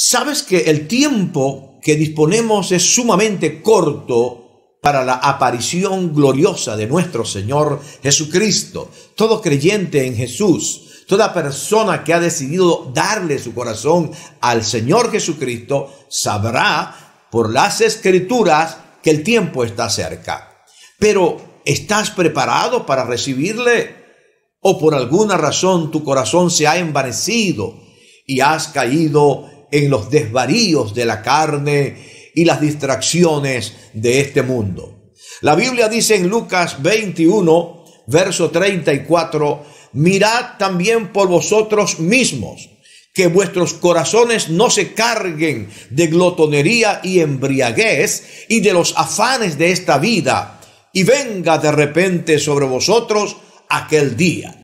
Sabes que el tiempo que disponemos es sumamente corto para la aparición gloriosa de nuestro Señor Jesucristo. Todo creyente en Jesús, toda persona que ha decidido darle su corazón al Señor Jesucristo, sabrá por las escrituras que el tiempo está cerca. Pero, ¿estás preparado para recibirle? ¿O por alguna razón tu corazón se ha envanecido y has caído en los desvaríos de la carne y las distracciones de este mundo. La Biblia dice en Lucas 21, verso 34, mirad también por vosotros mismos, que vuestros corazones no se carguen de glotonería y embriaguez y de los afanes de esta vida, y venga de repente sobre vosotros aquel día